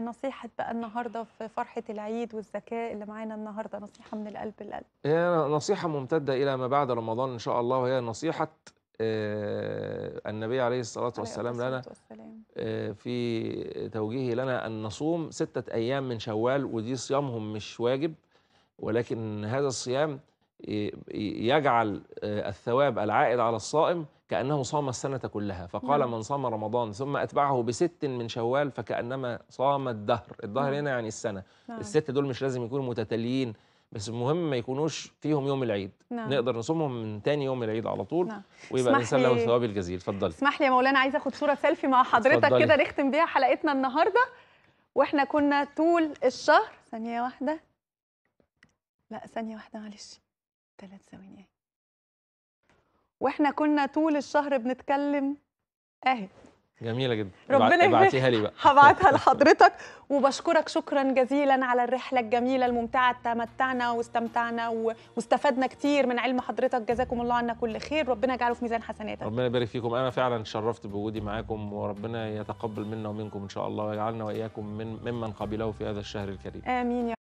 نصيحة بقى النهاردة في فرحة العيد والزكاة اللي معانا النهاردة نصيحة من القلب للقلب هي نصيحة ممتدة إلى ما بعد رمضان إن شاء الله وهي نصيحة آه، النبي عليه الصلاة والسلام لنا آه، في توجيهه لنا أن نصوم ستة أيام من شوال ودي صيامهم مش واجب ولكن هذا الصيام يجعل آه، الثواب العائد على الصائم كأنه صام السنة كلها فقال مم. نعم. من صام رمضان ثم أتبعه بست من شوال فكأنما صام الدهر الدهر مم. نعم. هنا يعني السنة نعم. الست دول مش لازم يكونوا متتاليين بس المهم ما يكونوش فيهم يوم العيد نعم. نقدر نصومهم من تاني يوم العيد على طول نعم. ويبقى الانسان له الثواب الجزيل اتفضلي اسمح لي يا مولانا عايزه اخد صوره سيلفي مع حضرتك كده نختم بيها حلقتنا النهارده واحنا كنا طول الشهر ثانيه واحده لا ثانيه واحده معلش ثلاث ثواني واحنا كنا طول الشهر بنتكلم اهي جميله جدا ربنا يبعتيها لي بقى هبعتها لحضرتك وبشكرك شكرا جزيلا على الرحله الجميله الممتعه تمتعنا واستمتعنا واستفدنا كتير من علم حضرتك جزاكم الله عنا كل خير ربنا يجعله في ميزان حسناتك ربنا يبارك فيكم انا فعلا شرفت بوجودي معاكم وربنا يتقبل منا ومنكم ان شاء الله ويجعلنا واياكم من ممن قبله في هذا الشهر الكريم امين يا